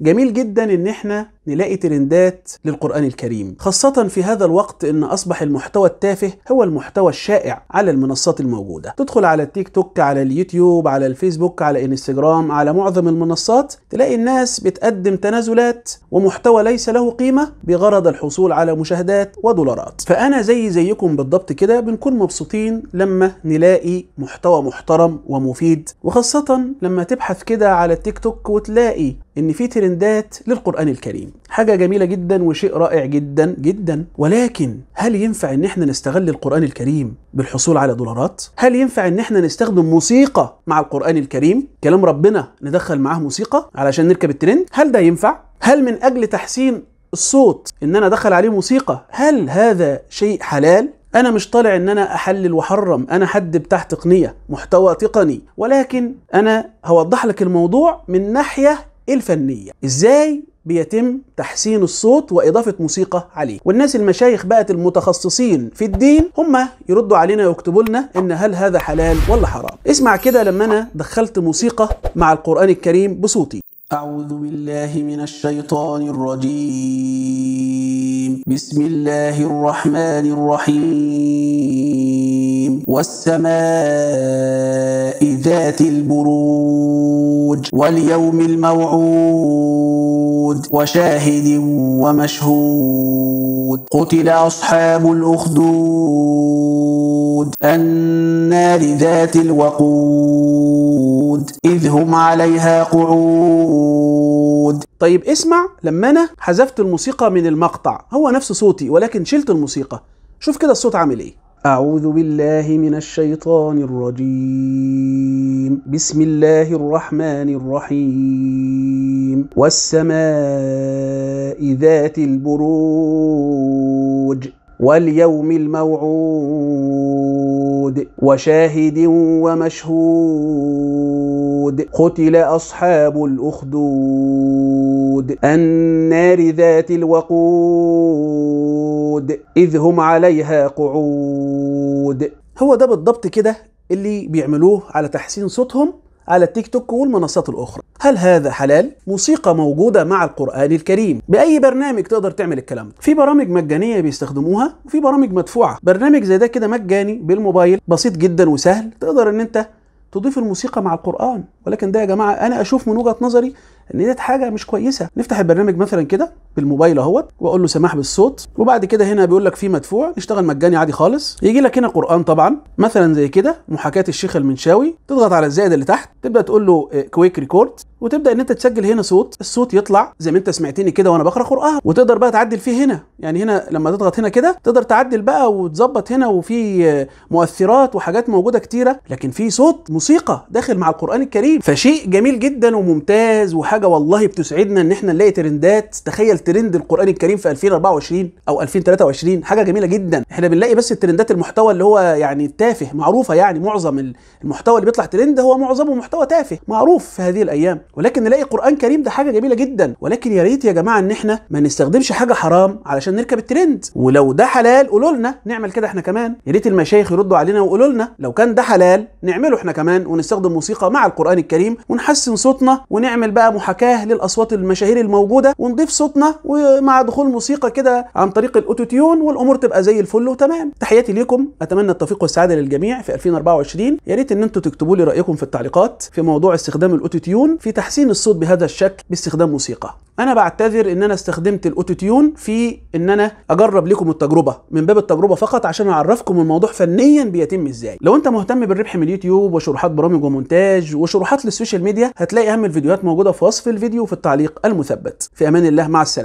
جميل جدا ان احنا نلاقي ترندات للقرآن الكريم خاصة في هذا الوقت إن أصبح المحتوى التافه هو المحتوى الشائع على المنصات الموجودة تدخل على التيك توك على اليوتيوب على الفيسبوك على انستجرام على معظم المنصات تلاقي الناس بتقدم تنازلات ومحتوى ليس له قيمة بغرض الحصول على مشاهدات ودولارات فأنا زي زيكم بالضبط كده بنكون مبسوطين لما نلاقي محتوى محترم ومفيد وخاصة لما تبحث كده على التيك توك وتلاقي ان في ترندات للقرآن الكريم حاجه جميله جدا وشيء رائع جدا جدا ولكن هل ينفع ان احنا نستغل القران الكريم بالحصول على دولارات هل ينفع ان احنا نستخدم موسيقى مع القران الكريم كلام ربنا ندخل معاه موسيقى علشان نركب الترند هل ده ينفع هل من اجل تحسين الصوت ان انا ادخل عليه موسيقى هل هذا شيء حلال انا مش طالع ان انا احلل واحرم انا حد بتاع تقنيه محتوى تقني ولكن انا هوضح لك الموضوع من ناحيه الفنيه ازاي بيتم تحسين الصوت واضافه موسيقى عليه والناس المشايخ بقت المتخصصين في الدين هم يردوا علينا ويكتبوا لنا ان هل هذا حلال ولا حرام اسمع كده لما انا دخلت موسيقى مع القران الكريم بصوتي أعوذ بالله من الشيطان الرجيم بسم الله الرحمن الرحيم والسماء ذات البروج واليوم الموعود وشاهد ومشهود قتل أصحاب الأخدود النار ذات الوقود إذ هم عليها قعود طيب اسمع لما أنا حذفت الموسيقى من المقطع هو نفس صوتي ولكن شلت الموسيقى شوف كده الصوت عامل ايه أعوذ بالله من الشيطان الرجيم بسم الله الرحمن الرحيم والسماء ذات البروج واليوم الموعود وشاهد ومشهود الأخدود قتل أصحاب الأخدود النار ذات الوقود إذ هم عليها قعود هو ده بالضبط كده اللي بيعملوه على تحسين صوتهم على التيك توك والمنصات الأخرى هل هذا حلال؟ موسيقى موجودة مع القرآن الكريم بأي برنامج تقدر تعمل الكلام ده في برامج مجانية بيستخدموها وفي برامج مدفوعة برنامج زي ده كده مجاني بالموبايل بسيط جدا وسهل تقدر ان انت تضيف الموسيقى مع القرآن ولكن ده يا جماعة أنا أشوف من وجهة نظري ان ديت حاجه مش كويسه نفتح البرنامج مثلا كده بالموبايل اهوت واقول له سماح بالصوت وبعد كده هنا بيقول لك في مدفوع نشتغل مجاني عادي خالص يجي لك هنا قران طبعا مثلا زي كده محاكاه الشيخ المنشاوي تضغط على الزائد اللي تحت تبدا تقول له كويك آه، ريكورد وتبدا ان انت تسجل هنا صوت الصوت يطلع زي ما انت سمعتني كده وانا بقرا قران وتقدر بقى تعدل فيه هنا يعني هنا لما تضغط هنا كده تقدر تعدل بقى وتظبط هنا وفي آه، مؤثرات وحاجات موجوده كتيره لكن في صوت موسيقى داخل مع القران الكريم فشيء جميل جدا وممتاز وحاجة حاجه والله بتسعدنا ان احنا نلاقي ترندات تخيل ترند القران الكريم في 2024 او 2023 حاجه جميله جدا احنا بنلاقي بس الترندات المحتوى اللي هو يعني تافه معروفه يعني معظم المحتوى اللي بيطلع ترند هو معظمه محتوى تافه معروف في هذه الايام ولكن نلاقي قران كريم ده حاجه جميله جدا ولكن يا ريت يا جماعه ان احنا ما نستخدمش حاجه حرام علشان نركب الترند ولو ده حلال قولوا لنا نعمل كده احنا كمان يا ريت المشايخ يردوا علينا وقولوا لنا لو كان ده حلال نعمله احنا كمان ونستخدم موسيقى مع القران الكريم ونحسن صوتنا ونعمل بقى وحكاه للاصوات المشاهير الموجوده ونضيف صوتنا ومع دخول موسيقى كده عن طريق الاوتوتيون والامور تبقى زي الفل وتمام تحياتي ليكم اتمنى التوفيق والسعاده للجميع في 2024 يا ريت ان انتم تكتبوا لي رايكم في التعليقات في موضوع استخدام الاوتوتيون في تحسين الصوت بهذا الشكل باستخدام موسيقى انا بعتذر ان انا استخدمت الاوتوتيون في ان انا اجرب لكم التجربه من باب التجربه فقط عشان اعرفكم الموضوع فنيا بيتم ازاي لو انت مهتم بالربح من اليوتيوب وشروحات برامج ومونتاج وشروحات للسوشيال ميديا هتلاقي اهم الفيديوهات موجوده في وصف وصف الفيديو في التعليق المثبت في أمان الله مع السلامة